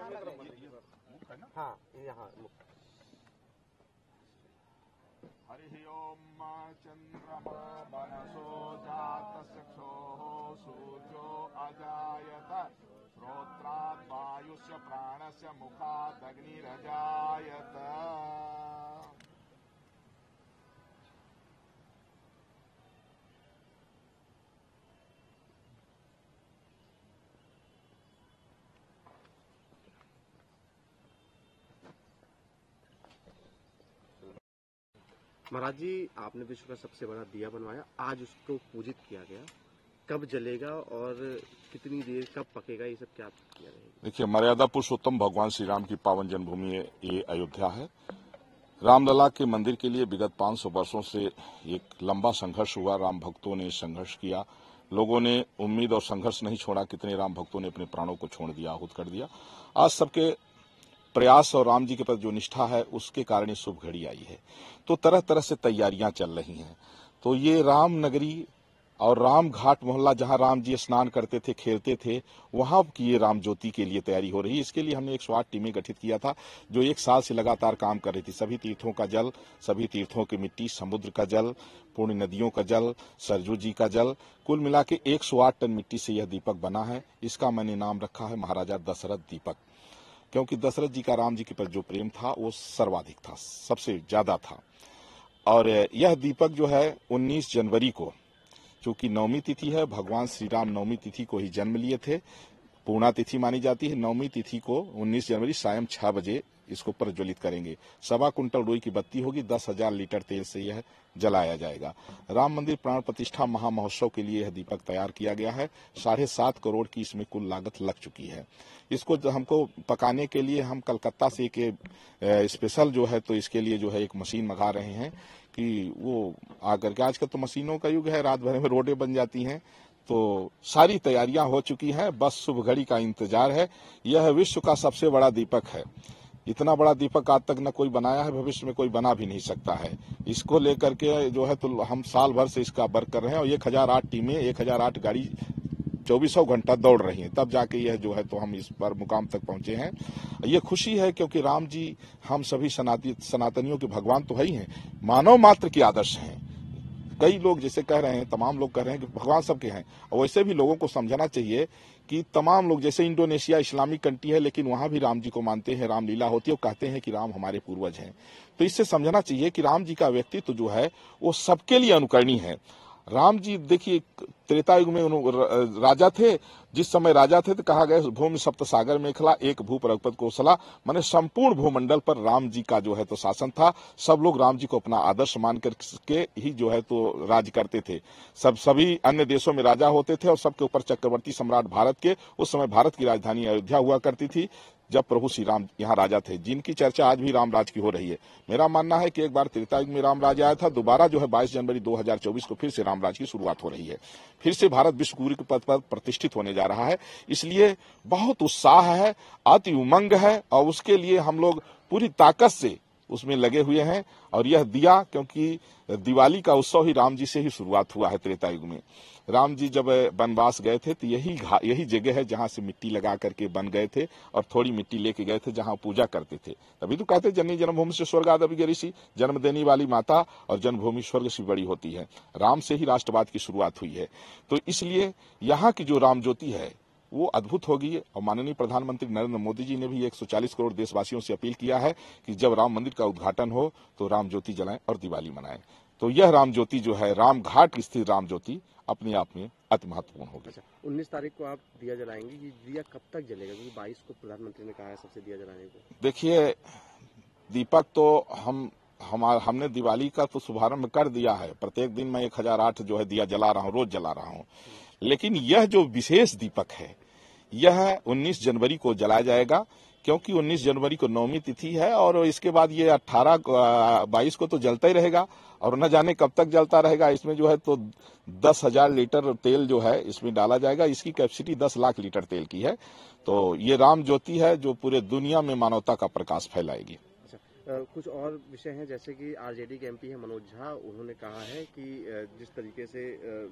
हाँ यहाँ हरि ओम चंद्रमा मनसो जात सखो सूचो अजायत श्रोत्रात् वायुस्य प्राणस्य मुखादग्निरजायत महाराज जी आपने विश्व का सबसे बड़ा दिया बनवाया आज उसको पूजित किया गया कब जलेगा और कितनी देर कब पकेगा ये सब क्या किया देखिए मर्यादा पुरुषोत्तम भगवान श्री राम की पावन जन्मभूमि ये अयोध्या है रामलला के मंदिर के लिए विगत 500 वर्षों से एक लंबा संघर्ष हुआ राम भक्तों ने संघर्ष किया लोगों ने उम्मीद और संघर्ष नहीं छोड़ा कितने राम भक्तों ने अपने प्राणों को छोड़ दिया आहुत कर दिया आज सबके प्रयास और राम जी के प्रति जो निष्ठा है उसके कारण शुभ घड़ी आई है तो तरह तरह से तैयारियां चल रही हैं तो ये राम नगरी और राम घाट मोहल्ला जहां राम जी स्नान करते थे खेलते थे वहां की ये राम ज्योति के लिए तैयारी हो रही है इसके लिए हमने एक स्वाद टीमें गठित किया था जो एक साल से लगातार काम कर रही थी सभी तीर्थों का जल सभी तीर्थों की मिट्टी समुद्र का जल पूर्ण नदियों का जल सरजू जी का जल कुल मिला के एक टन मिट्टी से यह दीपक बना है इसका मैंने नाम रखा है महाराजा दशरथ दीपक क्योंकि दशरथ जी का राम जी के पर जो प्रेम था वो सर्वाधिक था सबसे ज़्यादा था और यह दीपक जो है 19 जनवरी को चूंकि नवमी तिथि है भगवान श्री राम नवमी तिथि को ही जन्म लिए थे पूर्णा तिथि मानी जाती है नौमी तिथि को 19 जनवरी सायं छह बजे इसको प्रज्वलित करेंगे सवा कुंटल रोई की बत्ती होगी दस हजार लीटर तेल से यह जलाया जाएगा राम मंदिर प्राण प्रतिष्ठा महामहोत्सव के लिए यह दीपक तैयार किया गया है साढ़े सात करोड़ की इसमें कुल लागत लग चुकी है इसको हमको पकाने के लिए हम कलकत्ता से एक स्पेशल जो है तो इसके लिए जो है एक मशीन मंगा रहे हैं कि वो आकर के आजकल तो मशीनों का युग है रात भर में रोडे बन जाती हैं तो सारी तैयारियां हो चुकी हैं बस शुभ घड़ी का इंतजार है यह विश्व का सबसे बड़ा दीपक है इतना बड़ा दीपक आज तक न कोई बनाया है भविष्य में कोई बना भी नहीं सकता है इसको लेकर के जो है तो हम साल भर से इसका वर्क कर रहे हैं और एक हजार आठ टीमें एक हजार आठ गाड़ी चौबीसों घंटा दौड़ रही हैं तब जाके यह जो है तो हम इस पर मुकाम तक पहुंचे हैं ये खुशी है क्योंकि राम जी हम सभी सनातनियों के भगवान तो है ही हैं मानव मात्र के आदर्श हैं कई लोग जैसे कह रहे हैं तमाम लोग कह रहे हैं कि भगवान सबके हैं और वैसे भी लोगों को समझना चाहिए कि तमाम लोग जैसे इंडोनेशिया इस्लामिक कंट्री है लेकिन वहां भी राम जी को मानते हैं रामलीला होती है और कहते हैं कि राम हमारे पूर्वज हैं तो इससे समझना चाहिए कि राम जी का व्यक्तित्व जो है वो सबके लिए अनुकरणीय है राम जी देखिए त्रेता युग में राजा थे जिस समय राजा थे तो कहा गया भूमि सप्त सागर में खिला एक भूप रघुपत को सला मैंने संपूर्ण भूमंडल पर राम जी का जो है तो शासन था सब लोग राम जी को अपना आदर्श मान करके ही जो है तो राज करते थे सब सभी अन्य देशों में राजा होते थे और सबके ऊपर चक्रवर्ती सम्राट भारत के उस समय भारत की राजधानी अयोध्या हुआ करती थी जब प्रभु श्री राम यहाँ राजा थे जिनकी चर्चा आज भी रामराज की हो रही है मेरा मानना है कि एक बार त्रेतायुग में रामराज आया था दोबारा जो है 22 जनवरी 2024 को फिर से रामराज की शुरुआत हो रही है फिर से भारत विश्व गुरु के पद पर प्रतिष्ठित होने जा जा रहा है इसलिए बहुत उत्साह है अति उमंग है और उसके लिए हम लोग पूरी ताकत से उसमें लगे हुए हैं और यह दिया क्योंकि दिवाली का उत्सव ही राम जी से ही शुरुआत हुआ है त्रेता युग में राम जी जब वनवास गए थे तो यही यही जगह है जहाँ से मिट्टी लगा करके बन गए थे और थोड़ी मिट्टी लेके गए थे जहाँ पूजा करते थे तभी तो कहते जन्नी जन्मभूमि से स्वर्ग आदि ऋषि जन्म देने वाली माता और जन्मभूमि स्वर्ग से बड़ी होती है राम से ही राष्ट्रवाद की शुरुआत हुई है तो इसलिए यहाँ की जो राम ज्योति है वो अद्भुत होगी और माननीय प्रधानमंत्री नरेंद्र मोदी जी ने भी 140 करोड़ देशवासियों से अपील किया है कि जब राम मंदिर का उद्घाटन हो तो राम ज्योति जलाएं और दिवाली मनाएं तो यह राम ज्योति जो है राम घाट स्थित राम ज्योति अपने आप में अति महत्वपूर्ण होगी अच्छा, उन्नीस तारीख को आप दिया जलाएंगे ये दिया कब तक जलेगा क्योंकि बाईस को प्रधानमंत्री ने कहा है सबसे दिया जलाने को देखिए दीपक तो हम हम हमने दिवाली का तो शुभारंभ कर दिया है प्रत्येक दिन मैं एक हजार आठ जो है दिया जला रहा हूँ रोज जला रहा हूँ लेकिन यह जो विशेष दीपक है यह 19 जनवरी को जलाया जाएगा क्योंकि 19 जनवरी को नौमी तिथि है और इसके बाद ये 18 22 को तो जलता ही रहेगा और न जाने कब तक जलता रहेगा इसमें जो है तो दस हजार लीटर तेल जो है इसमें डाला जाएगा इसकी कैपेसिटी दस लाख लीटर तेल की है तो ये राम ज्योति है जो पूरे दुनिया में मानवता का प्रकाश फैलाएगी कुछ और विषय हैं जैसे कि आरजेडी के एमपी हैं मनोज झा उन्होंने कहा है कि जिस तरीके से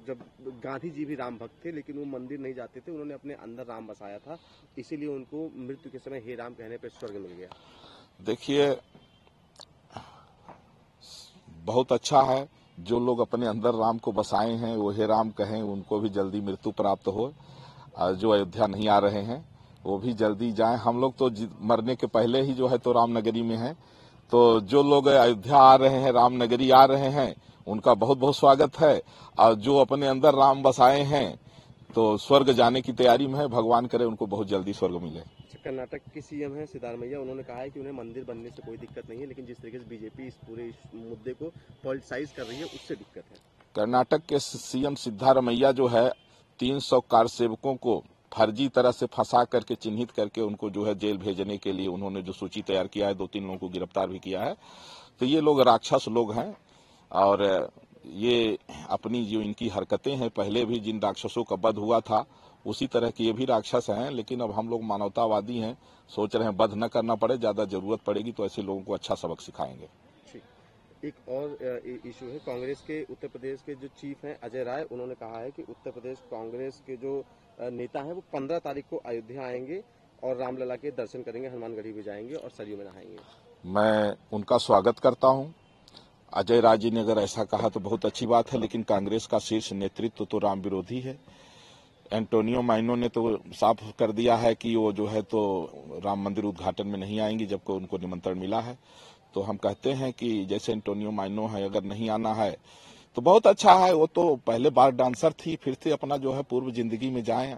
जब गांधी जी भी राम भक्त थे लेकिन वो मंदिर नहीं जाते थे उन्होंने अपने अंदर राम बसाया था इसीलिए उनको मृत्यु के समय हे राम कहने पर स्वर्ग मिल गया देखिए बहुत अच्छा है जो लोग अपने अंदर राम को बसाए हैं वो हे राम कहें उनको भी जल्दी मृत्यु प्राप्त हो जो अयोध्या नहीं आ रहे हैं वो भी जल्दी जाएं हम लोग तो मरने के पहले ही जो है तो रामनगरी में हैं तो जो लोग अयोध्या आ रहे हैं रामनगरी आ रहे हैं उनका बहुत बहुत स्वागत है और जो अपने अंदर राम बसाए हैं तो स्वर्ग जाने की तैयारी में है भगवान करे उनको बहुत जल्दी स्वर्ग मिले अच्छा, कर्नाटक के सीएम है सिद्धारमैया उन्होंने कहा है कि उन्हें मंदिर बनने से कोई दिक्कत नहीं है लेकिन जिस तरीके से बीजेपी इस पूरे मुद्दे को पॉलिटिसाइज कर रही है उससे दिक्कत है कर्नाटक के सीएम सिद्धारमैया जो है 300 कार सेवकों को फर्जी तरह से फंसा करके चिन्हित करके उनको जो है जेल भेजने के लिए उन्होंने जो सूची तैयार किया है दो तीन लोगों को गिरफ्तार भी किया है तो ये लोग राक्षस लोग हैं और ये अपनी जो इनकी हरकतें हैं पहले भी जिन राक्षसों का वध हुआ था उसी तरह के ये भी राक्षस हैं लेकिन अब हम लोग मानवतावादी हैं सोच रहे हैं वध न करना पड़े ज़्यादा जरूरत पड़ेगी तो ऐसे लोगों को अच्छा सबक सिखाएंगे एक और इशू है कांग्रेस के उत्तर प्रदेश के जो चीफ हैं अजय राय उन्होंने कहा है कि उत्तर प्रदेश कांग्रेस के जो नेता हैं वो पंद्रह तारीख को अयोध्या आएंगे और रामलला के दर्शन करेंगे हनुमानगढ़ी भी जाएंगे और सरयू में नहाएंगे मैं उनका स्वागत करता हूँ अजय राजी ने अगर ऐसा कहा तो बहुत अच्छी बात है लेकिन कांग्रेस का शीर्ष नेतृत्व तो, तो राम विरोधी है एंटोनियो माइनो ने तो साफ कर दिया है कि वो जो है तो राम मंदिर उद्घाटन में नहीं आएंगी जबकि उनको निमंत्रण मिला है तो हम कहते हैं कि जैसे एंटोनियो माइनो है अगर नहीं आना है तो बहुत अच्छा है वो तो पहले बार डांसर थी फिर से अपना जो है पूर्व जिंदगी में जाए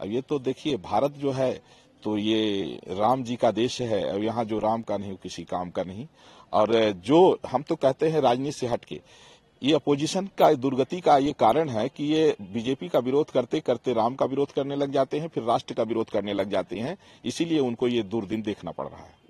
अब ये तो देखिए भारत जो है तो ये राम जी का देश है और यहाँ जो राम का नहीं किसी काम का नहीं और जो हम तो कहते हैं राजनीति से हटके ये अपोजिशन का दुर्गति का ये कारण है कि ये बीजेपी का विरोध करते करते राम का विरोध करने लग जाते हैं फिर राष्ट्र का विरोध करने लग जाते हैं इसीलिए उनको ये दुर्दिन देखना पड़ रहा है